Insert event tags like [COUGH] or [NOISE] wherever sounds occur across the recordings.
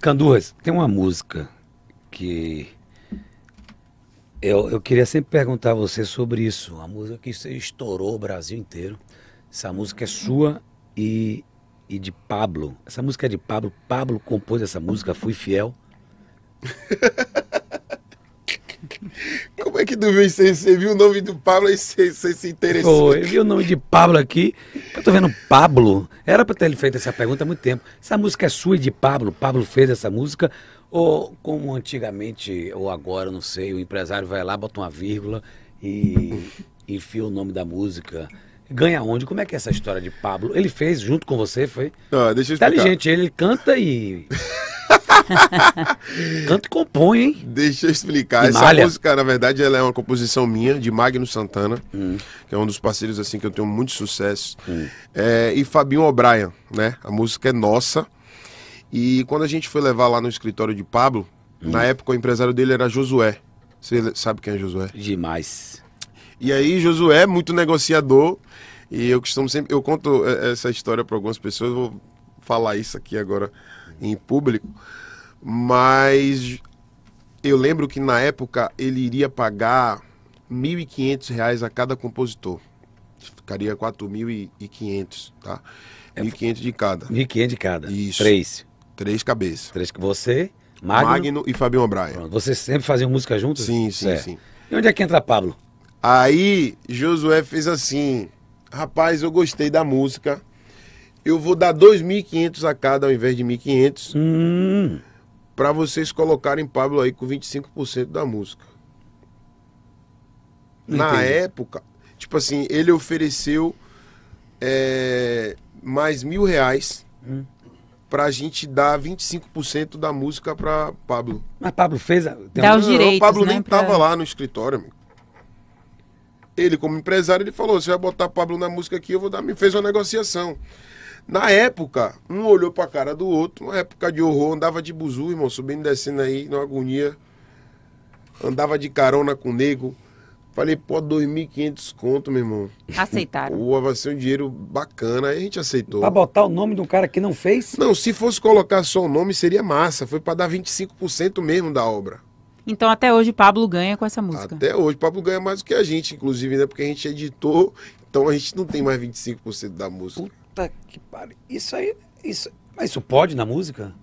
Candurras, tem uma música que eu, eu queria sempre perguntar a você sobre isso. Uma música que estourou o Brasil inteiro. Essa música é sua e, e de Pablo. Essa música é de Pablo. Pablo compôs essa música, fui fiel. [LAUGHS] Como é que do vez você viu o nome do Pablo e você, você se interessou? Pô, eu vi o nome de Pablo aqui. Eu tô vendo Pablo. Era para ter ele feito essa pergunta há muito tempo. Essa música é sua e de Pablo? Pablo fez essa música? Ou como antigamente, ou agora, não sei, o empresário vai lá, bota uma vírgula e enfia o nome da música. Ganha onde? Como é que é essa história de Pablo? Ele fez junto com você, foi? Não, deixa eu explicar. Inteligente, ele canta e [LAUGHS] [LAUGHS] Tanto compõe, hein? Deixa eu explicar. A Essa música, na verdade, ela é uma composição minha, de Magno Santana, hum. que é um dos parceiros assim que eu tenho muito sucesso. Hum. É, e Fabinho O'Brien, né? A música é nossa. E quando a gente foi levar lá no escritório de Pablo, hum. na época o empresário dele era Josué. Você sabe quem é Josué? Demais. E aí, Josué, muito negociador. E eu costumo sempre. Eu conto é, essa história para algumas pessoas, vou falar isso aqui agora em público, mas eu lembro que na época ele iria pagar R$ 1.500 a cada compositor. Ficaria 4.500, tá? R$ é 1.500 de cada. R$ 1.500 de cada. Isso. Três. Três cabeças. Três que você, Magno, Magno e Fabinho Braia. Vocês sempre faziam música juntos? Sim, sim, certo. sim. E onde é que entra Pablo? Aí Josué fez assim: Rapaz, eu gostei da música eu vou dar 2.500 a cada ao invés de 1.500 hum. para vocês colocarem Pablo aí com 25% da música. Entendi. Na época, tipo assim, ele ofereceu é, mais mil reais hum. a gente dar 25% da música para Pablo. Mas Pablo fez a... Dá os direitos, não, Pablo né, nem pra... tava lá no escritório, amigo. Ele, como empresário, ele falou, você vai botar Pablo na música aqui, eu vou dar... Me fez uma negociação. Na época, um olhou pra cara do outro, uma época de horror, andava de buzu, irmão, subindo e descendo aí, numa agonia. Andava de carona com o nego. Falei, pô, 2.500 conto, meu irmão. Aceitaram. Pô, vai ser um dinheiro bacana. Aí a gente aceitou. Pra botar o nome de um cara que não fez? Não, se fosse colocar só o nome, seria massa. Foi para dar 25% mesmo da obra. Então até hoje Pablo ganha com essa música. Até hoje Pablo ganha mais do que a gente, inclusive, né? Porque a gente editou, então a gente não tem mais 25% da música. Puta que pariu. Isso aí. Isso, mas isso pode na música?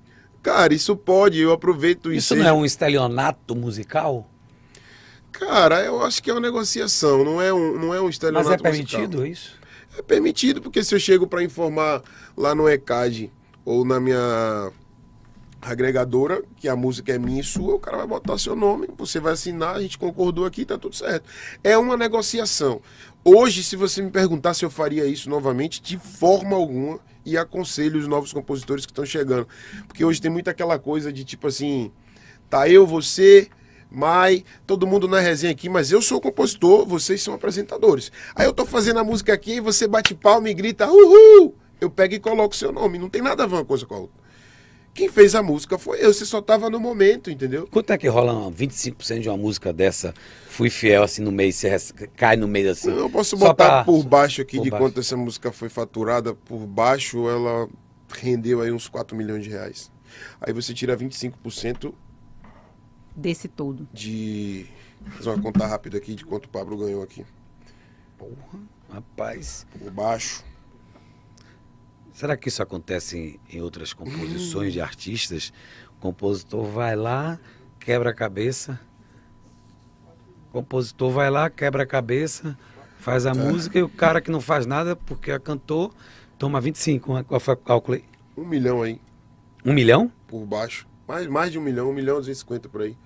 Cara, isso pode, eu aproveito isso. Isso não é um estelionato musical? Cara, eu acho que é uma negociação, não é um, não é um estelionato musical. Mas é permitido musical. isso? É permitido, porque se eu chego para informar lá no ECAD ou na minha agregadora, que a música é minha e sua, o cara vai botar seu nome, você vai assinar, a gente concordou aqui, tá tudo certo. É uma negociação. Hoje, se você me perguntar se eu faria isso novamente, de forma alguma, e aconselho os novos compositores que estão chegando. Porque hoje tem muita aquela coisa de tipo assim, tá eu, você, Mai, todo mundo na resenha aqui, mas eu sou compositor, vocês são apresentadores. Aí eu tô fazendo a música aqui e você bate palma e grita, uhul! Eu pego e coloco seu nome, não tem nada a ver uma coisa com a outra. Quem fez a música foi eu, você só tava no momento, entendeu? Quanto é que rola 25% de uma música dessa? Fui fiel assim no meio, você cai no meio assim. Eu posso botar pra... por baixo aqui por de baixo. quanto essa música foi faturada, por baixo ela rendeu aí uns 4 milhões de reais. Aí você tira 25% desse todo. De. Fazer uma conta rápida aqui de quanto o Pablo ganhou aqui. Porra, rapaz. Por baixo. Será que isso acontece em, em outras composições de hum. artistas? O compositor vai lá, quebra a cabeça. O compositor vai lá, quebra a cabeça, faz a é. música e o cara que não faz nada porque é cantor toma 25. Qual foi o cálculo aí? Um milhão aí. Um milhão? Por baixo. Mais, mais de um milhão, um milhão e 250 por aí.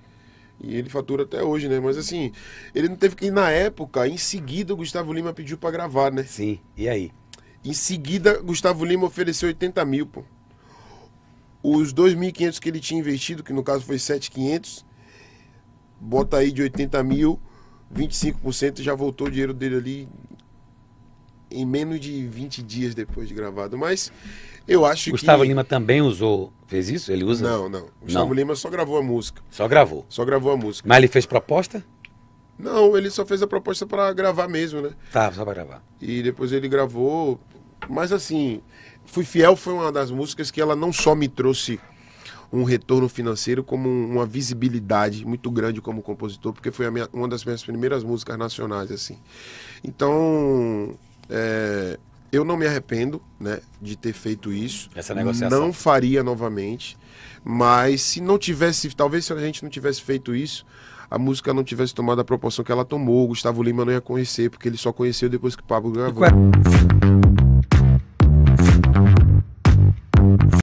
E ele fatura até hoje, né? Mas assim, ele não teve que. Na época, em seguida, o Gustavo Lima pediu para gravar, né? Sim. E aí? Em seguida, Gustavo Lima ofereceu 80 mil, pô. Os 2.500 que ele tinha investido, que no caso foi 7.500, bota aí de 80 mil, 25% já voltou o dinheiro dele ali em menos de 20 dias depois de gravado. Mas eu acho Gustavo que. Gustavo Lima também usou. Fez isso? Ele usa? Não, não. Gustavo não. Lima só gravou a música. Só gravou. Só gravou a música. Mas ele fez proposta? Não, ele só fez a proposta para gravar mesmo, né? Tá, só pra gravar. E depois ele gravou. Mas assim, Fui Fiel foi uma das músicas que ela não só me trouxe um retorno financeiro, como uma visibilidade muito grande como compositor, porque foi minha, uma das minhas primeiras músicas nacionais, assim. Então, é, eu não me arrependo, né, de ter feito isso. Essa negociação. Não faria novamente, mas se não tivesse, talvez se a gente não tivesse feito isso, a música não tivesse tomado a proporção que ela tomou, o Gustavo Lima não ia conhecer, porque ele só conheceu depois que o Pablo gravou.